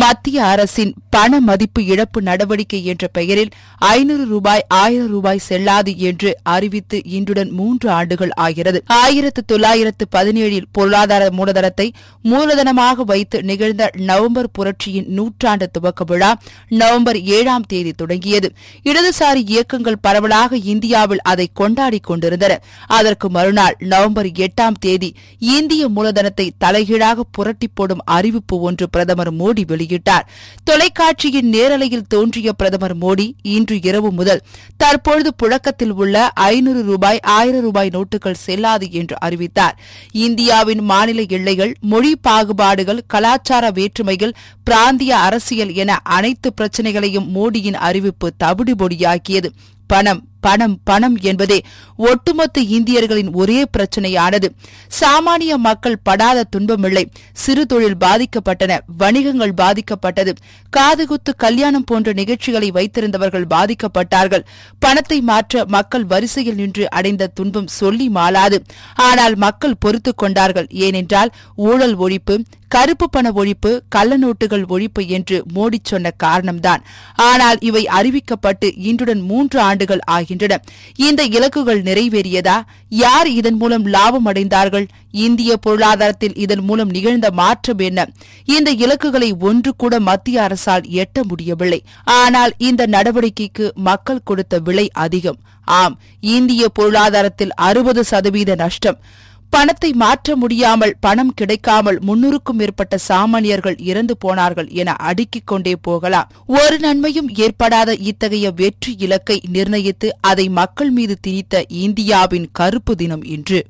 மத்திய அரசின் பண மதிப்பு இழப்பு நடவடிக்கை என்ற பெயரில் ஐநூறு ரூபாய் ஆயிரம் ரூபாய் செல்லாது என்று அறிவித்து இன்றுடன் மூன்று ஆண்டுகள் ஆகிறது ஆயிரத்து தொள்ளாயிரத்து பதினேழில் பொருளாதார மூலதனத்தை மூலதனமாக வைத்து நிகழ்ந்த நவம்பர் புரட்சியின் நூற்றாண்டு துவக்க விழா நவம்பர் ஏழாம் தேதி தொடங்கியது இடதுசாரி இயக்கங்கள் பரவலாக இந்தியாவில் அதை கொண்டாடிக் கொண்டிருந்தன அதற்கு மறுநாள் நவம்பர் எட்டாம் தேதி இந்திய மூலதனத்தை தலைகீழாக புரட்டிப்போடும் அறிவிப்பு ஒன்று பிரதமர் மோடி வெளியிட்டார் வெளியிட்டார் தொலைக்காட்சியின் நேரலையில் தோன்றிய பிரதமர் மோடி இன்று இரவு முதல் தற்பொழுது புழக்கத்தில் உள்ள ஐநூறு ரூபாய் ஆயிரம் ரூபாய் நோட்டுகள் செல்லாது என்று அறிவித்தார் இந்தியாவின் மாநில எல்லைகள் மொழி பாகுபாடுகள் கலாச்சார வேற்றுமைகள் பிராந்திய அரசியல் என அனைத்து பிரச்சினைகளையும் மோடியின் அறிவிப்பு தவிடுபொடியாக்கியது பணம் பணம் பணம் என்பதே ஒட்டுமொத்த இந்தியர்களின் ஒரே பிரச்சினையானது சாமானிய மக்கள் படாத துன்பமில்லை சிறு தொழில் பாதிக்கப்பட்டன வணிகங்கள் பாதிக்கப்பட்டது காதுகுத்து கல்யாணம் போன்ற நிகழ்ச்சிகளை வைத்திருந்தவர்கள் பாதிக்கப்பட்டார்கள் பணத்தை மாற்ற மக்கள் வரிசையில் நின்று அடைந்த துன்பம் சொல்லி மாளாது ஆனால் மக்கள் பொறுத்துக் கொண்டார்கள் ஏனென்றால் ஊழல் ஒழிப்பு கருப்பு பண ஒழிப்பு கள்ள நோட்டுகள் ஒழிப்பு என்று மோடி சொன்ன காரணம்தான் ஆனால் இவை அறிவிக்கப்பட்டு இன்றுடன் மூன்று ஆண்டு ஆண்டுகள் ஆகின்றன இந்த இலக்குகள் நிறைவேறியதா யார் இதன் மூலம் லாபம் அடைந்தார்கள் இந்திய பொருளாதாரத்தில் இதன் மூலம் நிகழ்ந்த மாற்றம் என்ன இந்த இலக்குகளை ஒன்று கூட மத்திய அரசால் எட்ட முடியவில்லை ஆனால் இந்த நடவடிக்கைக்கு மக்கள் கொடுத்த விலை அதிகம் ஆம் இந்திய பொருளாதாரத்தில் அறுபது சதவீத நஷ்டம் பணத்தை மாற்ற முடியாமல் பணம் கிடைக்காமல் முன்னூறுக்கும் மேற்பட்ட சாமானியர்கள் இறந்து போனார்கள் என அடுக்கிக் கொண்டே போகலாம் ஒரு நன்மையும் ஏற்படாத இத்தகைய வெற்றி இலக்கை நிர்ணயித்து அதை மக்கள் மீது திணித்த இந்தியாவின் கருப்பு தினம் இன்று